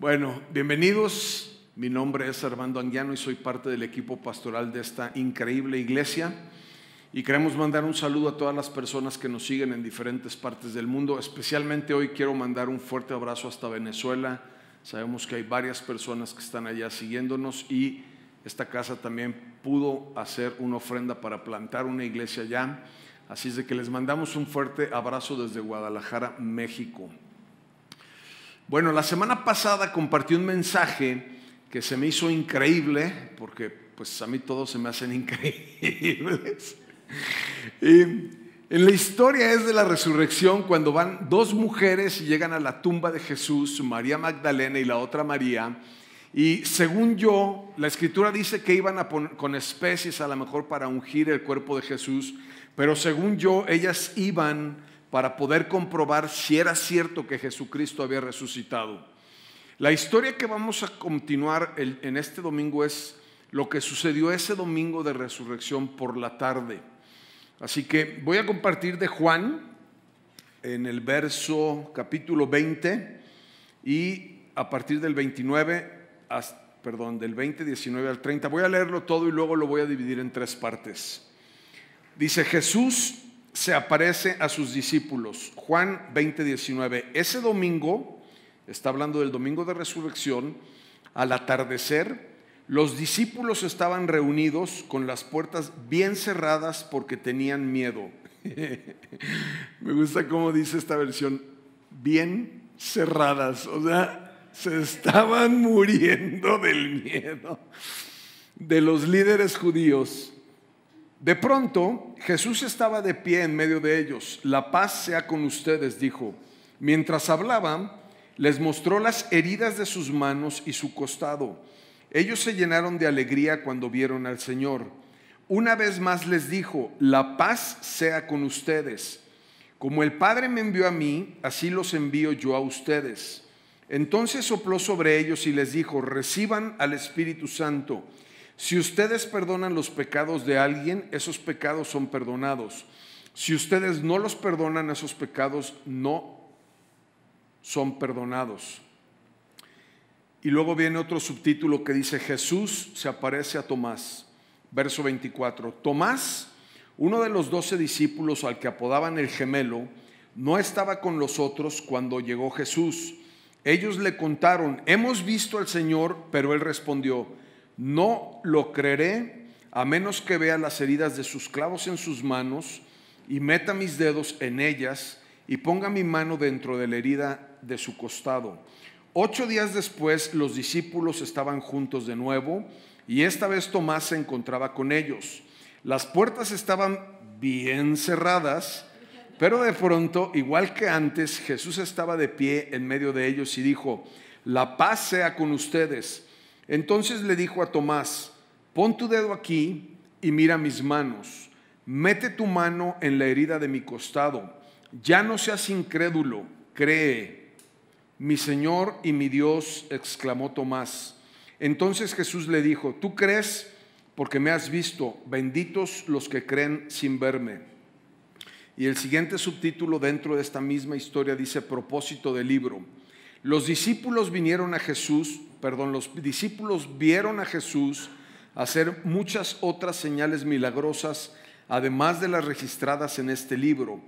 Bueno, bienvenidos. Mi nombre es Armando Anguiano y soy parte del equipo pastoral de esta increíble iglesia. Y queremos mandar un saludo a todas las personas que nos siguen en diferentes partes del mundo. Especialmente hoy quiero mandar un fuerte abrazo hasta Venezuela. Sabemos que hay varias personas que están allá siguiéndonos y esta casa también pudo hacer una ofrenda para plantar una iglesia allá. Así es de que les mandamos un fuerte abrazo desde Guadalajara, México. Bueno, la semana pasada compartí un mensaje que se me hizo increíble, porque pues a mí todos se me hacen increíbles. Y en la historia es de la resurrección cuando van dos mujeres y llegan a la tumba de Jesús, María Magdalena y la otra María, y según yo, la escritura dice que iban a con especies a lo mejor para ungir el cuerpo de Jesús, pero según yo, ellas iban para poder comprobar si era cierto que Jesucristo había resucitado. La historia que vamos a continuar en este domingo es lo que sucedió ese domingo de resurrección por la tarde. Así que voy a compartir de Juan en el verso capítulo 20 y a partir del 29, perdón, del 20, 19 al 30. Voy a leerlo todo y luego lo voy a dividir en tres partes. Dice Jesús se aparece a sus discípulos. Juan 20:19. Ese domingo, está hablando del domingo de resurrección, al atardecer, los discípulos estaban reunidos con las puertas bien cerradas porque tenían miedo. Me gusta cómo dice esta versión, bien cerradas, o sea, se estaban muriendo del miedo de los líderes judíos de pronto Jesús estaba de pie en medio de ellos. La paz sea con ustedes, dijo. Mientras hablaban, les mostró las heridas de sus manos y su costado. Ellos se llenaron de alegría cuando vieron al Señor. Una vez más les dijo, la paz sea con ustedes. Como el Padre me envió a mí, así los envío yo a ustedes. Entonces sopló sobre ellos y les dijo, reciban al Espíritu Santo. Si ustedes perdonan los pecados de alguien, esos pecados son perdonados. Si ustedes no los perdonan, esos pecados no son perdonados. Y luego viene otro subtítulo que dice, Jesús se aparece a Tomás. Verso 24. Tomás, uno de los doce discípulos al que apodaban el gemelo, no estaba con los otros cuando llegó Jesús. Ellos le contaron, hemos visto al Señor, pero él respondió, no lo creeré a menos que vea las heridas de sus clavos en sus manos y meta mis dedos en ellas y ponga mi mano dentro de la herida de su costado. Ocho días después los discípulos estaban juntos de nuevo y esta vez Tomás se encontraba con ellos. Las puertas estaban bien cerradas, pero de pronto, igual que antes, Jesús estaba de pie en medio de ellos y dijo, la paz sea con ustedes. Entonces le dijo a Tomás, pon tu dedo aquí y mira mis manos, mete tu mano en la herida de mi costado, ya no seas incrédulo, cree. Mi Señor y mi Dios, exclamó Tomás. Entonces Jesús le dijo, ¿tú crees? Porque me has visto, benditos los que creen sin verme. Y el siguiente subtítulo dentro de esta misma historia dice propósito del libro. Los discípulos vinieron a Jesús, perdón, los discípulos vieron a Jesús hacer muchas otras señales milagrosas, además de las registradas en este libro.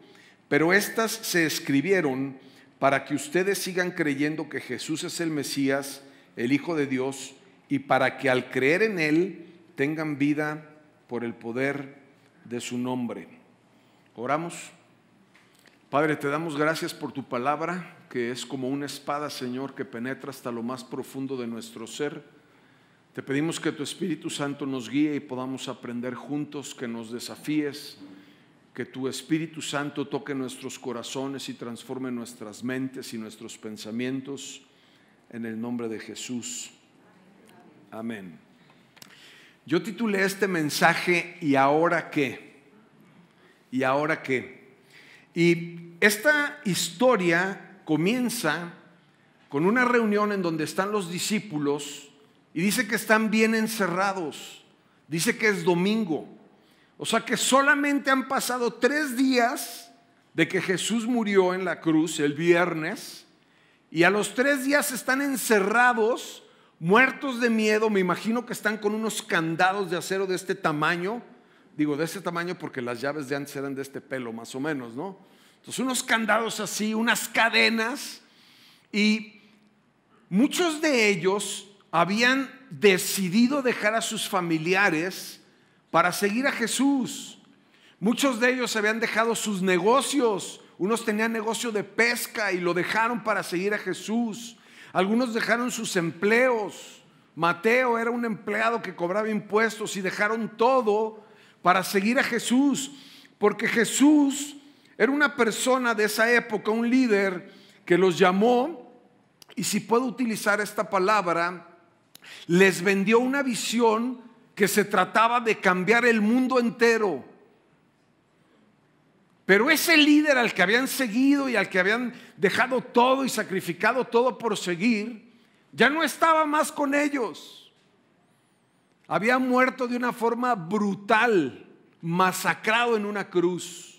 Pero estas se escribieron para que ustedes sigan creyendo que Jesús es el Mesías, el Hijo de Dios, y para que al creer en Él tengan vida por el poder de su nombre. Oramos. Padre, te damos gracias por tu palabra que es como una espada, Señor, que penetra hasta lo más profundo de nuestro ser. Te pedimos que tu Espíritu Santo nos guíe y podamos aprender juntos, que nos desafíes, que tu Espíritu Santo toque nuestros corazones y transforme nuestras mentes y nuestros pensamientos. En el nombre de Jesús. Amén. Yo titulé este mensaje ¿Y ahora qué? ¿Y ahora qué? Y esta historia comienza con una reunión en donde están los discípulos y dice que están bien encerrados, dice que es domingo. O sea que solamente han pasado tres días de que Jesús murió en la cruz el viernes y a los tres días están encerrados, muertos de miedo, me imagino que están con unos candados de acero de este tamaño, digo de este tamaño porque las llaves de antes eran de este pelo más o menos, ¿no? Entonces unos candados así, unas cadenas y muchos de ellos habían decidido dejar a sus familiares para seguir a Jesús. Muchos de ellos habían dejado sus negocios. Unos tenían negocio de pesca y lo dejaron para seguir a Jesús. Algunos dejaron sus empleos. Mateo era un empleado que cobraba impuestos y dejaron todo para seguir a Jesús. Porque Jesús era una persona de esa época, un líder que los llamó, y si puedo utilizar esta palabra, les vendió una visión que se trataba de cambiar el mundo entero. Pero ese líder al que habían seguido y al que habían dejado todo y sacrificado todo por seguir, ya no estaba más con ellos. Había muerto de una forma brutal, masacrado en una cruz.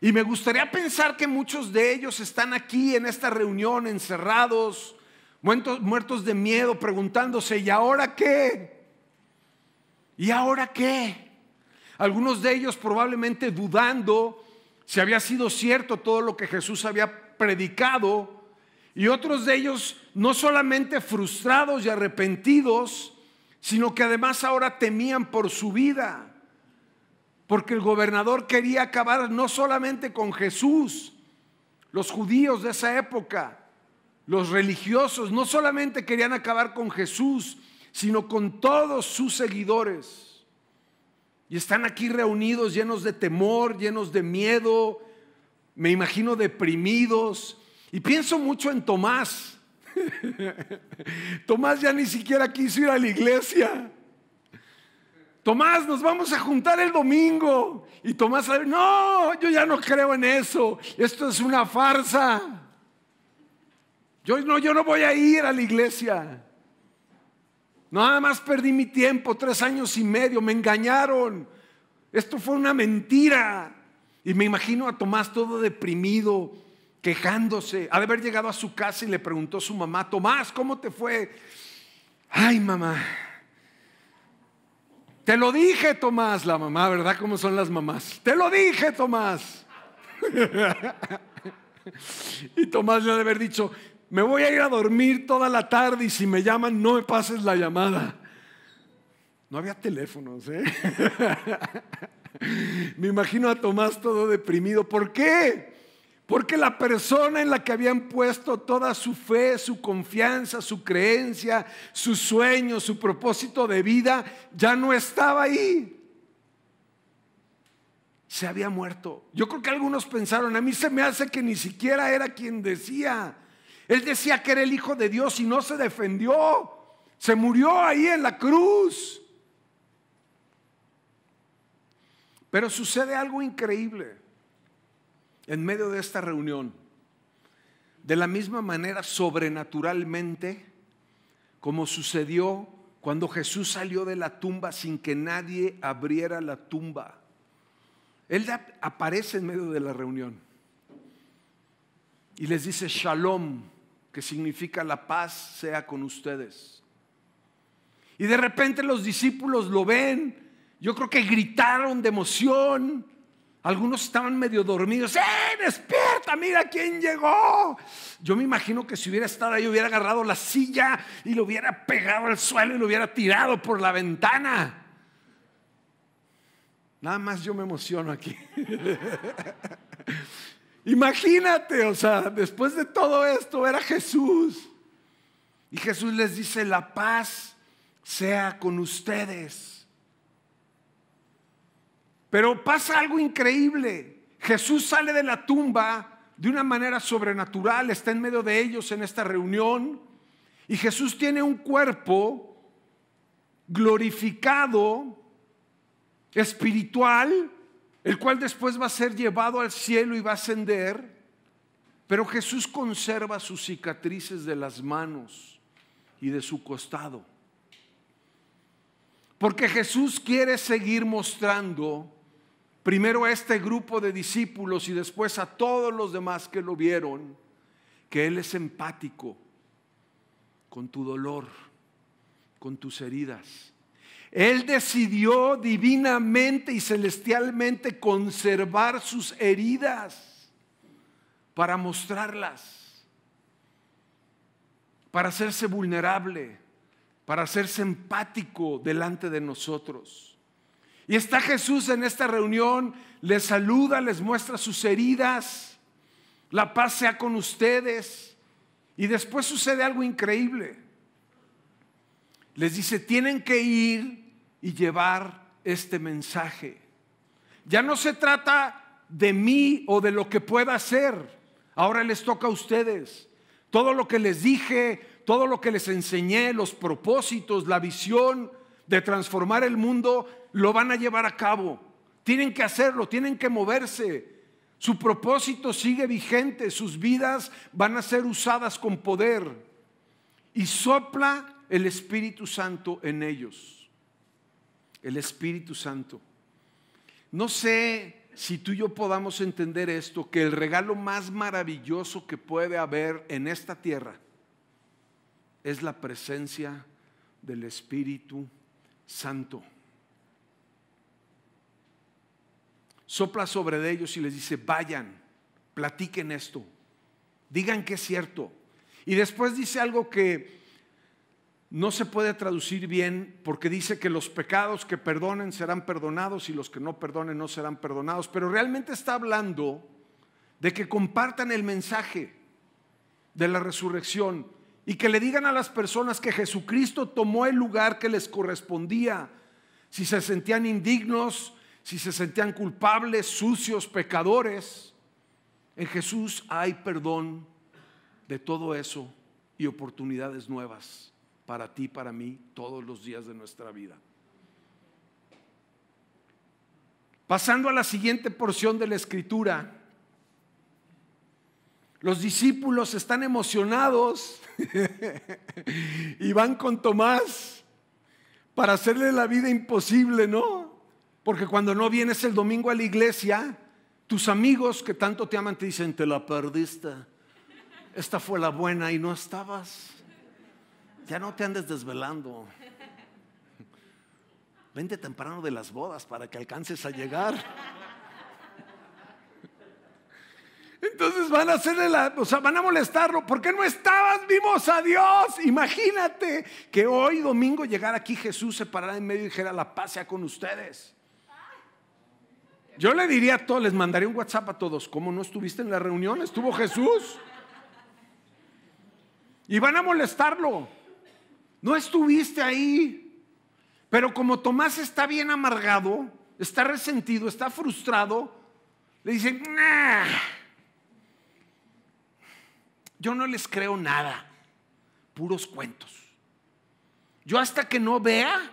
Y me gustaría pensar que muchos de ellos están aquí en esta reunión encerrados, muertos, muertos de miedo, preguntándose, ¿y ahora qué? ¿Y ahora qué? Algunos de ellos probablemente dudando si había sido cierto todo lo que Jesús había predicado, y otros de ellos no solamente frustrados y arrepentidos, sino que además ahora temían por su vida porque el gobernador quería acabar no solamente con Jesús, los judíos de esa época, los religiosos, no solamente querían acabar con Jesús, sino con todos sus seguidores. Y están aquí reunidos llenos de temor, llenos de miedo, me imagino deprimidos. Y pienso mucho en Tomás. Tomás ya ni siquiera quiso ir a la iglesia. Tomás, nos vamos a juntar el domingo. Y Tomás, no, yo ya no creo en eso. Esto es una farsa. Yo no, yo no voy a ir a la iglesia. Nada más perdí mi tiempo, tres años y medio, me engañaron. Esto fue una mentira. Y me imagino a Tomás todo deprimido, quejándose. de haber llegado a su casa y le preguntó a su mamá, Tomás, ¿cómo te fue? Ay, mamá, te lo dije, Tomás, la mamá, ¿verdad? ¿Cómo son las mamás? Te lo dije, Tomás. y Tomás le ha de haber dicho, me voy a ir a dormir toda la tarde y si me llaman no me pases la llamada. No había teléfonos, ¿eh? me imagino a Tomás todo deprimido. ¿Por qué? Porque la persona en la que habían puesto toda su fe, su confianza, su creencia, su sueño, su propósito de vida, ya no estaba ahí. Se había muerto. Yo creo que algunos pensaron, a mí se me hace que ni siquiera era quien decía. Él decía que era el Hijo de Dios y no se defendió. Se murió ahí en la cruz. Pero sucede algo increíble en medio de esta reunión, de la misma manera sobrenaturalmente como sucedió cuando Jesús salió de la tumba sin que nadie abriera la tumba. Él aparece en medio de la reunión y les dice shalom, que significa la paz sea con ustedes. Y de repente los discípulos lo ven, yo creo que gritaron de emoción, algunos estaban medio dormidos. ¡Eh, despierta! Mira quién llegó. Yo me imagino que si hubiera estado ahí, hubiera agarrado la silla y lo hubiera pegado al suelo y lo hubiera tirado por la ventana. Nada más yo me emociono aquí. Imagínate, o sea, después de todo esto era Jesús. Y Jesús les dice, la paz sea con ustedes. Pero pasa algo increíble. Jesús sale de la tumba de una manera sobrenatural, está en medio de ellos en esta reunión y Jesús tiene un cuerpo glorificado, espiritual, el cual después va a ser llevado al cielo y va a ascender, pero Jesús conserva sus cicatrices de las manos y de su costado. Porque Jesús quiere seguir mostrando primero a este grupo de discípulos y después a todos los demás que lo vieron, que Él es empático con tu dolor, con tus heridas. Él decidió divinamente y celestialmente conservar sus heridas para mostrarlas, para hacerse vulnerable, para hacerse empático delante de nosotros. Y está Jesús en esta reunión, les saluda, les muestra sus heridas, la paz sea con ustedes. Y después sucede algo increíble. Les dice, tienen que ir y llevar este mensaje. Ya no se trata de mí o de lo que pueda hacer. Ahora les toca a ustedes. Todo lo que les dije, todo lo que les enseñé, los propósitos, la visión, de transformar el mundo lo van a llevar a cabo. Tienen que hacerlo, tienen que moverse. Su propósito sigue vigente, sus vidas van a ser usadas con poder. Y sopla el Espíritu Santo en ellos. El Espíritu Santo. No sé si tú y yo podamos entender esto, que el regalo más maravilloso que puede haber en esta tierra es la presencia del Espíritu santo. Sopla sobre de ellos y les dice, vayan, platiquen esto, digan que es cierto. Y después dice algo que no se puede traducir bien porque dice que los pecados que perdonen serán perdonados y los que no perdonen no serán perdonados, pero realmente está hablando de que compartan el mensaje de la resurrección y que le digan a las personas que Jesucristo tomó el lugar que les correspondía. Si se sentían indignos, si se sentían culpables, sucios, pecadores, en Jesús hay perdón de todo eso y oportunidades nuevas para ti, para mí, todos los días de nuestra vida. Pasando a la siguiente porción de la escritura, los discípulos están emocionados y van con Tomás para hacerle la vida imposible, ¿no? Porque cuando no vienes el domingo a la iglesia, tus amigos que tanto te aman te dicen, te la perdiste. Esta fue la buena y no estabas. Ya no te andes desvelando. Vente temprano de las bodas para que alcances a llegar. Entonces van a hacerle la, o sea, van a molestarlo. ¿Por qué no estabas? Vimos a Dios. Imagínate que hoy domingo llegara aquí Jesús se parara en medio y dijera la paz sea con ustedes. Yo le diría a todos, les mandaría un WhatsApp a todos. ¿Cómo no estuviste en la reunión? ¿Estuvo Jesús? Y van a molestarlo. No estuviste ahí. Pero como Tomás está bien amargado, está resentido, está frustrado, le dicen, nah, yo no les creo nada, puros cuentos. Yo hasta que no vea,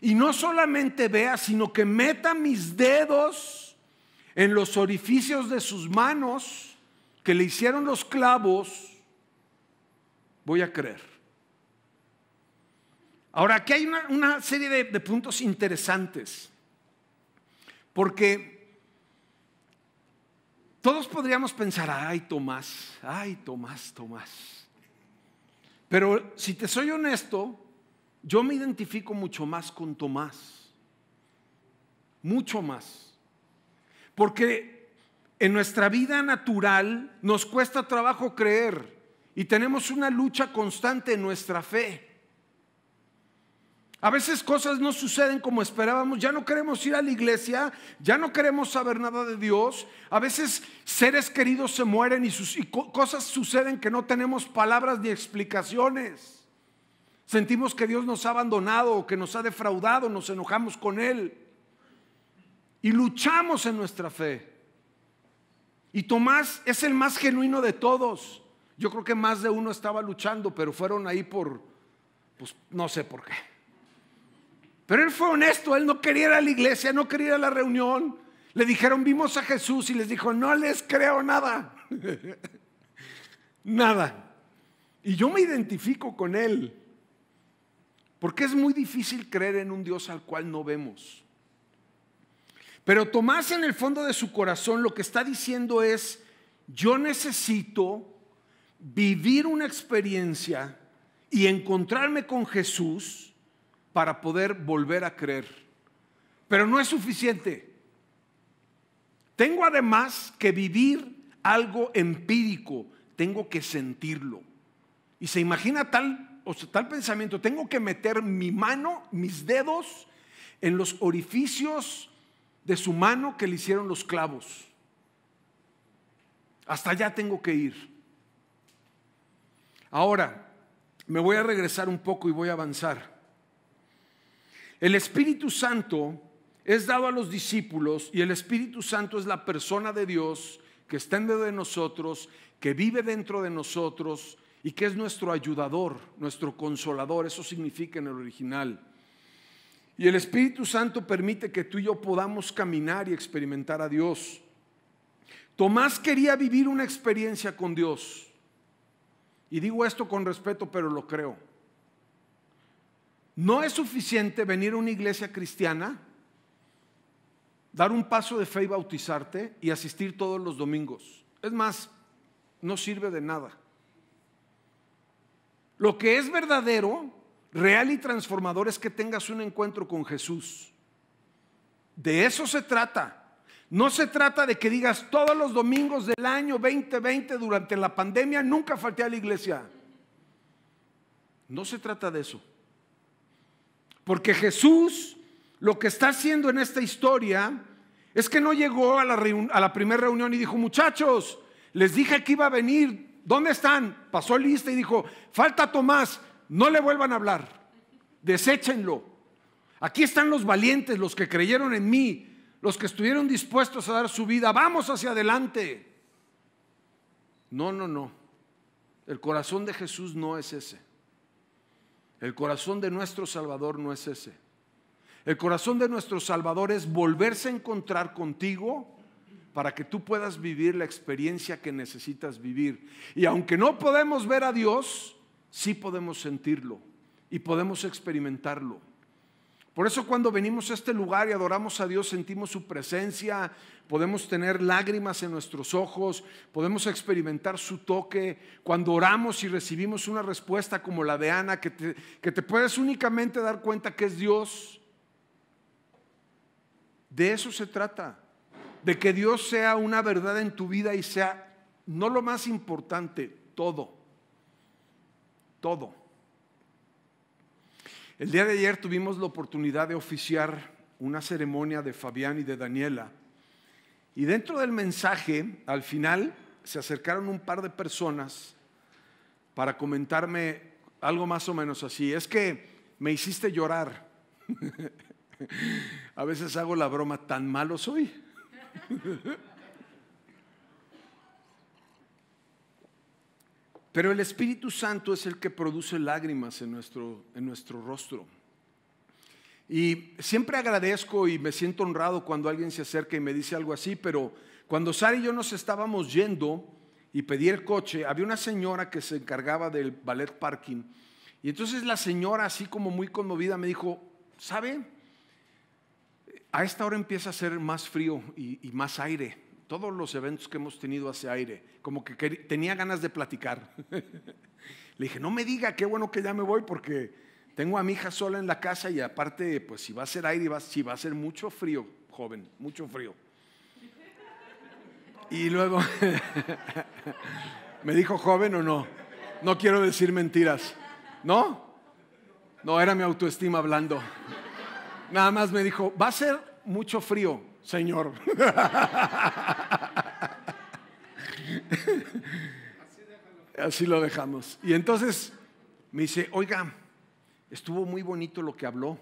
y no solamente vea, sino que meta mis dedos en los orificios de sus manos que le hicieron los clavos, voy a creer. Ahora, aquí hay una, serie de, de puntos interesantes, porque todos podríamos pensar, ay Tomás, ay Tomás, Tomás. Pero si te soy honesto, yo me identifico mucho más con Tomás. Mucho más. Porque en nuestra vida natural nos cuesta trabajo creer y tenemos una lucha constante en nuestra fe. A veces cosas no suceden como esperábamos, ya no queremos ir a la iglesia, ya no queremos saber nada de Dios. A veces seres queridos se mueren y, cosas suceden que no tenemos palabras ni explicaciones. Sentimos que Dios nos ha abandonado que nos ha defraudado, nos enojamos con Él. Y luchamos en nuestra fe. Y Tomás es el más genuino de todos. Yo creo que más de uno estaba luchando, pero fueron ahí por, pues no sé por qué. Pero él fue honesto, él no quería ir a la iglesia, no quería ir a la reunión. Le dijeron, vimos a Jesús y les dijo, no les creo nada. nada. Y yo me identifico con él, porque es muy difícil creer en un Dios al cual no vemos. Pero Tomás en el fondo de su corazón lo que está diciendo es, yo necesito vivir una experiencia y encontrarme con Jesús para poder volver a creer. Pero no es suficiente. Tengo además que vivir algo empírico, tengo que sentirlo. Y se imagina tal, o tal pensamiento, tengo que meter mi mano, mis dedos, en los orificios de su mano que le hicieron los clavos. Hasta allá tengo que ir. Ahora, me voy a regresar un poco y voy a avanzar. El Espíritu Santo es dado a los discípulos y el Espíritu Santo es la persona de Dios que está en medio de nosotros, que vive dentro de nosotros y que es nuestro ayudador, nuestro consolador. Eso significa en el original. Y el Espíritu Santo permite que tú y yo podamos caminar y experimentar a Dios. Tomás quería vivir una experiencia con Dios. Y digo esto con respeto, pero lo creo. No es suficiente venir a una iglesia cristiana, dar un paso de fe y bautizarte y asistir todos los domingos. Es más, no sirve de nada. Lo que es verdadero, real y transformador es que tengas un encuentro con Jesús. De eso se trata. No se trata de que digas todos los domingos del año 2020 durante la pandemia nunca falté a la iglesia. No se trata de eso. Porque Jesús lo que está haciendo en esta historia es que no llegó a la, primera reunión y dijo, muchachos, les dije que iba a venir, ¿dónde están? Pasó lista y dijo, falta Tomás, no le vuelvan a hablar, deséchenlo. Aquí están los valientes, los que creyeron en mí, los que estuvieron dispuestos a dar su vida, vamos hacia adelante. No, no, no. El corazón de Jesús no es ese. El corazón de nuestro Salvador no es ese. El corazón de nuestro Salvador es volverse a encontrar contigo para que tú puedas vivir la experiencia que necesitas vivir. Y aunque no podemos ver a Dios, sí podemos sentirlo y podemos experimentarlo. Por eso cuando venimos a este lugar y adoramos a Dios sentimos su presencia, podemos tener lágrimas en nuestros ojos, podemos experimentar su toque. Cuando oramos y recibimos una respuesta como la de Ana, que te, puedes únicamente dar cuenta que es Dios. De eso se trata, de que Dios sea una verdad en tu vida y sea, no lo más importante, todo, todo. El día de ayer tuvimos la oportunidad de oficiar una ceremonia de Fabián y de Daniela. Y dentro del mensaje, al final, se acercaron un par de personas para comentarme algo más o menos así. Es que me hiciste llorar. A veces hago la broma, tan malo soy. Pero el Espíritu Santo es el que produce lágrimas en nuestro, en nuestro rostro. Y siempre agradezco y me siento honrado cuando alguien se acerca y me dice algo así, pero cuando Sara y yo nos estábamos yendo y pedí el coche, había una señora que se encargaba del ballet parking. Y entonces la señora, así como muy conmovida, me dijo, ¿sabe? A esta hora empieza a ser más frío y más aire todos los eventos que hemos tenido hace aire, como que tenía ganas de platicar. Le dije, no me diga, qué bueno que ya me voy porque tengo a mi hija sola en la casa y aparte, pues si va a ser aire, si va a ser mucho frío, joven, mucho frío. Y luego, ¿me dijo joven o no? No quiero decir mentiras. ¿No? No, era mi autoestima hablando. Nada más me dijo, va a ser mucho frío. Señor. Así lo dejamos. Y entonces me dice, oiga, estuvo muy bonito lo que habló.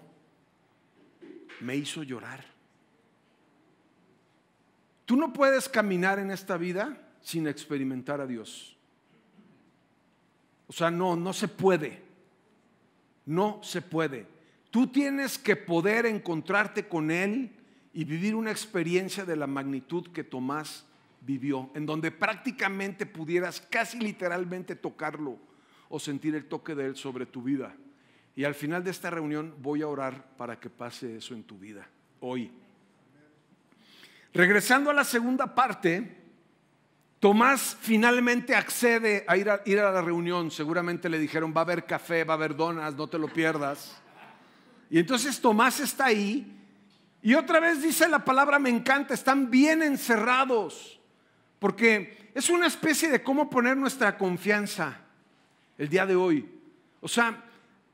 Me hizo llorar. Tú no puedes caminar en esta vida sin experimentar a Dios. O sea, no, no se puede. No se puede. Tú tienes que poder encontrarte con Él y vivir una experiencia de la magnitud que Tomás vivió, en donde prácticamente pudieras casi literalmente tocarlo o sentir el toque de Él sobre tu vida. Y al final de esta reunión voy a orar para que pase eso en tu vida, hoy. Regresando a la segunda parte, Tomás finalmente accede a ir, a ir a la reunión. Seguramente le dijeron, va a haber café, va a haber donas, no te lo pierdas. Y entonces Tomás está ahí y otra vez dice la palabra, me encanta, están bien encerrados, porque es una especie de cómo poner nuestra confianza el día de hoy. O sea,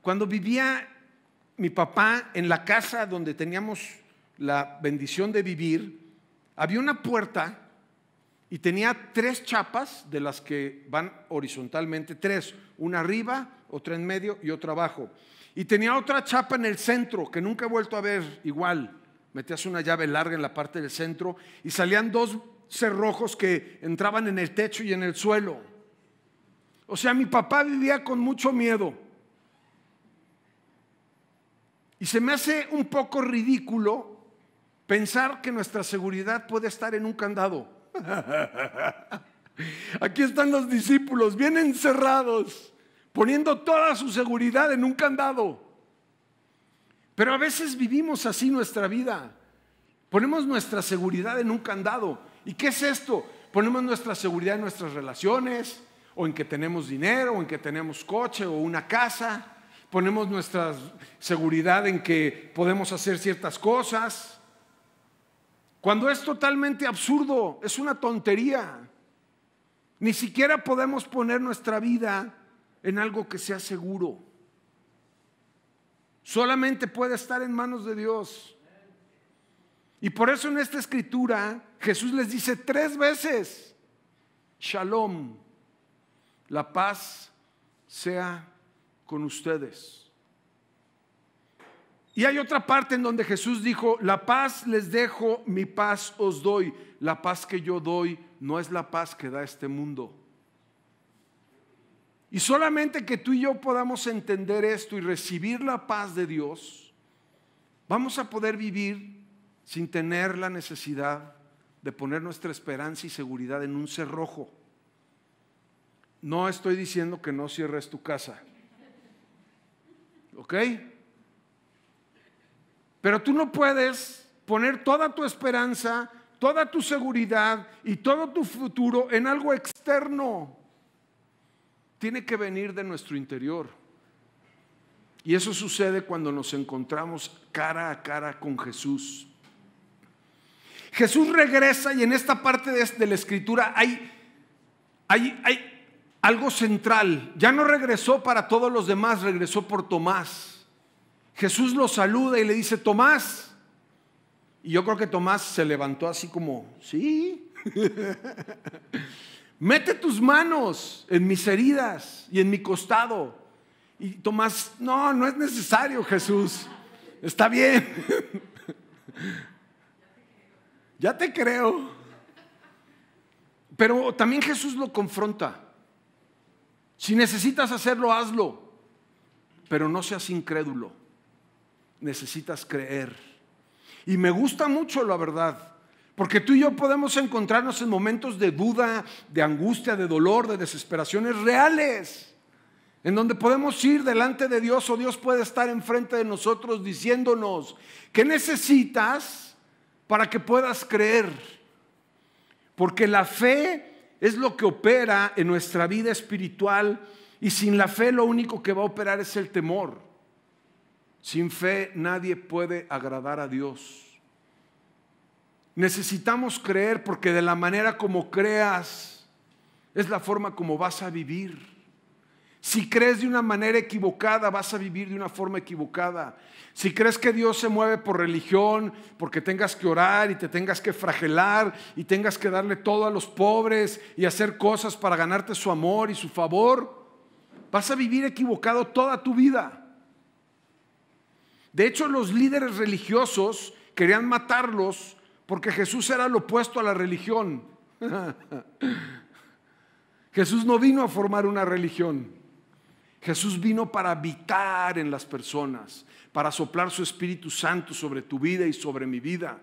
cuando vivía mi papá en la casa donde teníamos la bendición de vivir, había una puerta y tenía tres chapas de las que van horizontalmente, tres, una arriba, otra en medio y otra abajo. Y tenía otra chapa en el centro que nunca he vuelto a ver igual metías una llave larga en la parte del centro y salían dos cerrojos que entraban en el techo y en el suelo. O sea, mi papá vivía con mucho miedo. Y se me hace un poco ridículo pensar que nuestra seguridad puede estar en un candado. Aquí están los discípulos, bien encerrados, poniendo toda su seguridad en un candado. Pero a veces vivimos así nuestra vida. Ponemos nuestra seguridad en un candado. ¿Y qué es esto? Ponemos nuestra seguridad en nuestras relaciones, o en que tenemos dinero, o en que tenemos coche, o una casa. Ponemos nuestra seguridad en que podemos hacer ciertas cosas. Cuando es totalmente absurdo, es una tontería. Ni siquiera podemos poner nuestra vida en algo que sea seguro solamente puede estar en manos de Dios. Y por eso en esta escritura Jesús les dice tres veces, shalom, la paz sea con ustedes. Y hay otra parte en donde Jesús dijo, la paz les dejo, mi paz os doy. La paz que yo doy no es la paz que da este mundo. Y solamente que tú y yo podamos entender esto y recibir la paz de Dios, vamos a poder vivir sin tener la necesidad de poner nuestra esperanza y seguridad en un cerrojo. No estoy diciendo que no cierres tu casa. ¿Ok? Pero tú no puedes poner toda tu esperanza, toda tu seguridad y todo tu futuro en algo externo tiene que venir de nuestro interior. Y eso sucede cuando nos encontramos cara a cara con Jesús. Jesús regresa y en esta parte de, la escritura hay, hay algo central. Ya no regresó para todos los demás, regresó por Tomás. Jesús lo saluda y le dice, Tomás. Y yo creo que Tomás se levantó así como, sí. mete tus manos en mis heridas y en mi costado. Y Tomás, no, no es necesario, Jesús. Está bien. ya te creo. Pero también Jesús lo confronta. Si necesitas hacerlo, hazlo. Pero no seas incrédulo. Necesitas creer. Y me gusta mucho la verdad porque tú y yo podemos encontrarnos en momentos de duda, de angustia, de dolor, de desesperaciones reales en donde podemos ir delante de Dios o Dios puede estar enfrente de nosotros diciéndonos, ¿qué necesitas para que puedas creer? Porque la fe es lo que opera en nuestra vida espiritual y sin la fe lo único que va a operar es el temor. Sin fe nadie puede agradar a Dios. Necesitamos creer porque de la manera como creas es la forma como vas a vivir. Si crees de una manera equivocada, vas a vivir de una forma equivocada. Si crees que Dios se mueve por religión, porque tengas que orar y te tengas que fragelar y tengas que darle todo a los pobres y hacer cosas para ganarte su amor y su favor, vas a vivir equivocado toda tu vida. De hecho, los líderes religiosos querían matarlos porque Jesús era lo opuesto a la religión. Jesús no vino a formar una religión. Jesús vino para habitar en las personas, para soplar su Espíritu Santo sobre tu vida y sobre mi vida.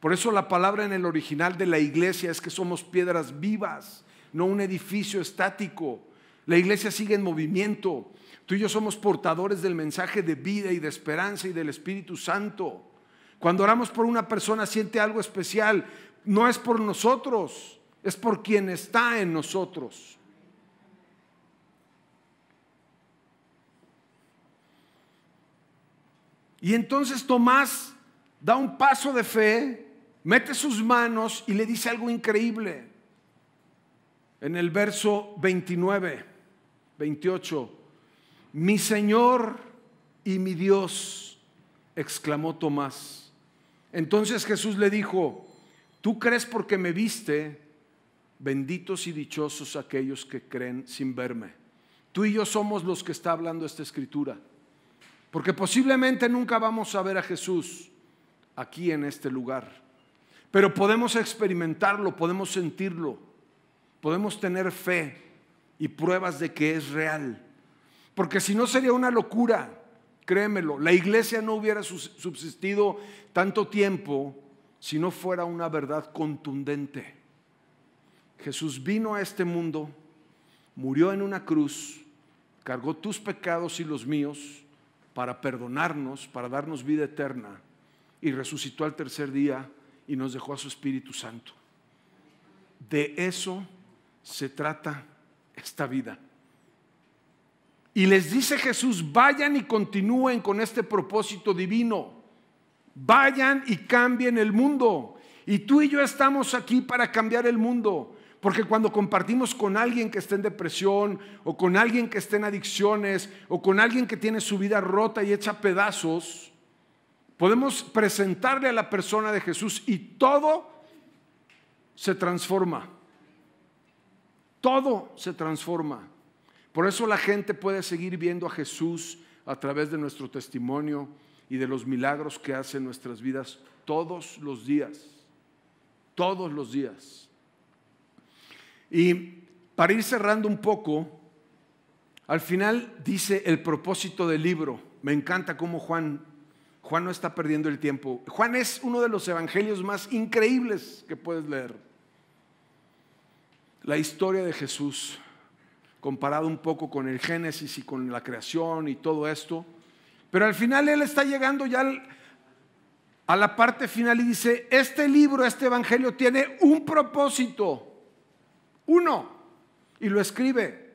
Por eso la palabra en el original de la iglesia es que somos piedras vivas, no un edificio estático. La iglesia sigue en movimiento. Tú y yo somos portadores del mensaje de vida y de esperanza y del Espíritu Santo. Cuando oramos por una persona siente algo especial. No es por nosotros, es por quien está en nosotros. Y entonces Tomás da un paso de fe, mete sus manos y le dice algo increíble. En el verso 29, 28, mi Señor y mi Dios, exclamó Tomás. Entonces Jesús le dijo, tú crees porque me viste, benditos y dichosos aquellos que creen sin verme. Tú y yo somos los que está hablando esta escritura, porque posiblemente nunca vamos a ver a Jesús aquí en este lugar, pero podemos experimentarlo, podemos sentirlo, podemos tener fe y pruebas de que es real, porque si no sería una locura Créemelo, la iglesia no hubiera subsistido tanto tiempo si no fuera una verdad contundente. Jesús vino a este mundo, murió en una cruz, cargó tus pecados y los míos para perdonarnos, para darnos vida eterna, y resucitó al tercer día y nos dejó a su Espíritu Santo. De eso se trata esta vida. Y les dice Jesús, vayan y continúen con este propósito divino. Vayan y cambien el mundo. Y tú y yo estamos aquí para cambiar el mundo. Porque cuando compartimos con alguien que está en depresión, o con alguien que está en adicciones, o con alguien que tiene su vida rota y hecha pedazos, podemos presentarle a la persona de Jesús y todo se transforma. Todo se transforma. Por eso la gente puede seguir viendo a Jesús a través de nuestro testimonio y de los milagros que hace en nuestras vidas todos los días, todos los días. Y para ir cerrando un poco, al final dice el propósito del libro. Me encanta cómo Juan Juan no está perdiendo el tiempo. Juan es uno de los evangelios más increíbles que puedes leer. La historia de Jesús comparado un poco con el Génesis y con la creación y todo esto. Pero al final él está llegando ya a la parte final y dice, este libro, este Evangelio tiene un propósito, uno, y lo escribe.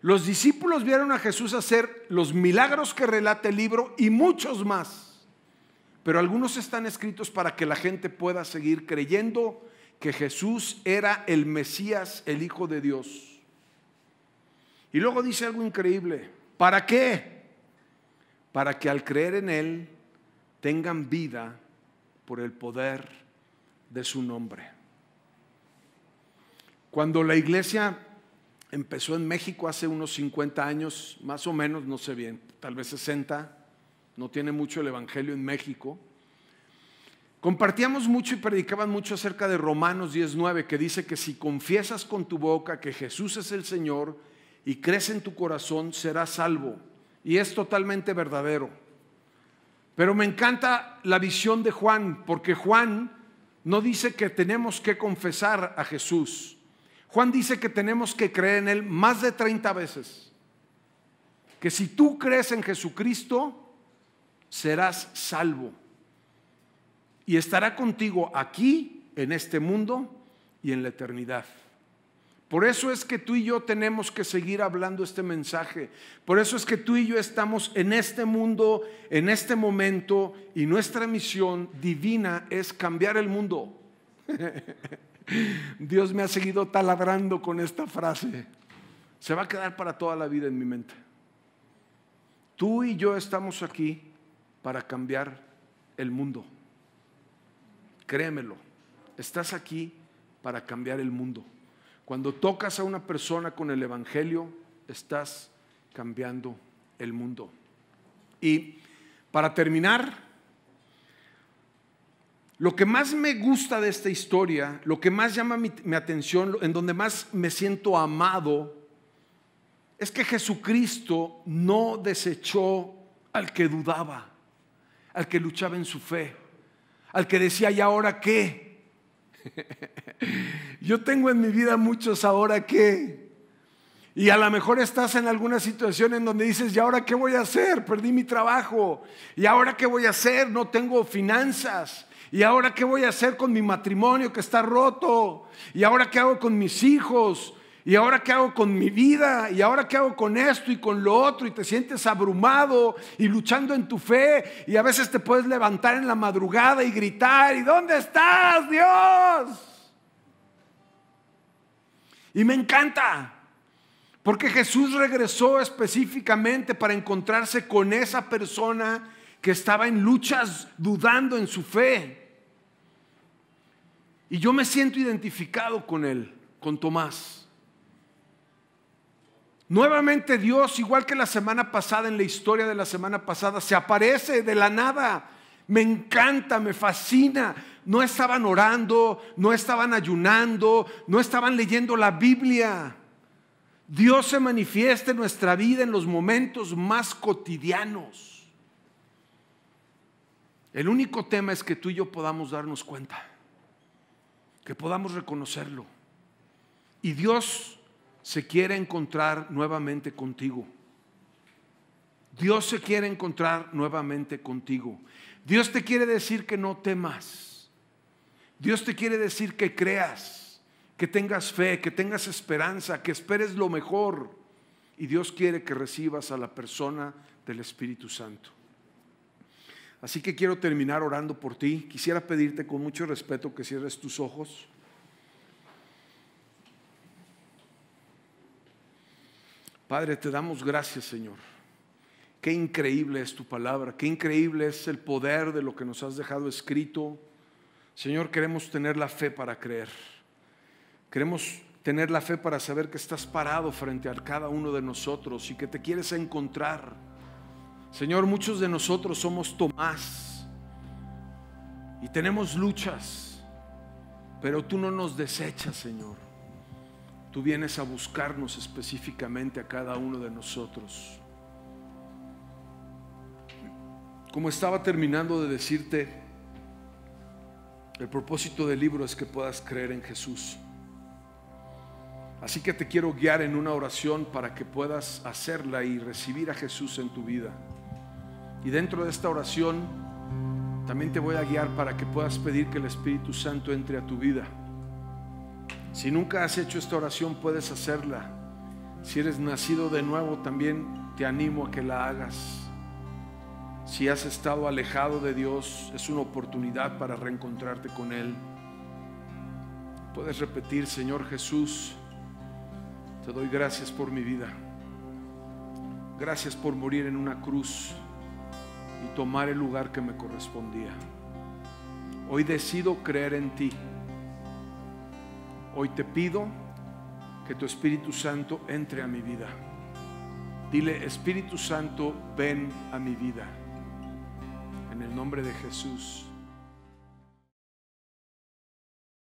Los discípulos vieron a Jesús hacer los milagros que relata el libro y muchos más. Pero algunos están escritos para que la gente pueda seguir creyendo que Jesús era el Mesías, el Hijo de Dios. Y luego dice algo increíble. ¿Para qué? Para que al creer en Él tengan vida por el poder de su nombre. Cuando la iglesia empezó en México hace unos 50 años, más o menos, no sé bien, tal vez 60, no tiene mucho el Evangelio en México, Compartíamos mucho y predicaban mucho acerca de Romanos 19, que dice que si confiesas con tu boca que Jesús es el Señor y crees en tu corazón, serás salvo. Y es totalmente verdadero. Pero me encanta la visión de Juan, porque Juan no dice que tenemos que confesar a Jesús. Juan dice que tenemos que creer en Él más de 30 veces. Que si tú crees en Jesucristo, serás salvo. Y estará contigo aquí, en este mundo y en la eternidad. Por eso es que tú y yo tenemos que seguir hablando este mensaje. Por eso es que tú y yo estamos en este mundo, en este momento, y nuestra misión divina es cambiar el mundo. Dios me ha seguido taladrando con esta frase. Se va a quedar para toda la vida en mi mente. Tú y yo estamos aquí para cambiar el mundo. Créemelo, estás aquí para cambiar el mundo. Cuando tocas a una persona con el Evangelio, estás cambiando el mundo. Y para terminar, lo que más me gusta de esta historia, lo que más llama mi, atención, en donde más me siento amado, es que Jesucristo no desechó al que dudaba, al que luchaba en su fe, al que decía, ¿y ahora qué? Yo tengo en mi vida muchos ahora qué. Y a lo mejor estás en alguna situación en donde dices, ¿y ahora qué voy a hacer? Perdí mi trabajo. ¿Y ahora qué voy a hacer? No tengo finanzas. ¿Y ahora qué voy a hacer con mi matrimonio que está roto? ¿Y ahora qué hago con mis hijos? ¿Y ahora qué hago con mi vida? ¿Y ahora qué hago con esto y con lo otro? Y te sientes abrumado y luchando en tu fe. Y a veces te puedes levantar en la madrugada y gritar, ¿y dónde estás, Dios? Y me encanta, porque Jesús regresó específicamente para encontrarse con esa persona que estaba en luchas, dudando en su fe. Y yo me siento identificado con él, con Tomás. Nuevamente Dios, igual que la semana pasada, en la historia de la semana pasada, se aparece de la nada. Me encanta, me fascina, no estaban orando, no estaban ayunando, no estaban leyendo la Biblia. Dios se manifiesta en nuestra vida en los momentos más cotidianos. El único tema es que tú y yo podamos darnos cuenta, que podamos reconocerlo. Y Dios se quiere encontrar nuevamente contigo. Dios se quiere encontrar nuevamente contigo. Dios te quiere decir que no temas. Dios te quiere decir que creas, que tengas fe, que tengas esperanza, que esperes lo mejor. Y Dios quiere que recibas a la persona del Espíritu Santo. Así que quiero terminar orando por ti. Quisiera pedirte con mucho respeto que cierres tus ojos. Padre, te damos gracias, Señor. Qué increíble es tu palabra, qué increíble es el poder de lo que nos has dejado escrito Señor, queremos tener la fe para creer. Queremos tener la fe para saber que estás parado frente a cada uno de nosotros y que te quieres encontrar. Señor, muchos de nosotros somos Tomás y tenemos luchas, pero tú no nos desechas, Señor. Tú vienes a buscarnos específicamente a cada uno de nosotros. Como estaba terminando de decirte, el propósito del libro es que puedas creer en Jesús. Así que te quiero guiar en una oración para que puedas hacerla y recibir a Jesús en tu vida. Y dentro de esta oración también te voy a guiar para que puedas pedir que el Espíritu Santo entre a tu vida. Si nunca has hecho esta oración, puedes hacerla. Si eres nacido de nuevo, también te animo a que la hagas. Si has estado alejado de Dios, es una oportunidad para reencontrarte con Él. Puedes repetir, Señor Jesús, te doy gracias por mi vida. Gracias por morir en una cruz y tomar el lugar que me correspondía. Hoy decido creer en ti. Hoy te pido que tu Espíritu Santo entre a mi vida. Dile, Espíritu Santo, ven a mi vida el nombre de Jesús.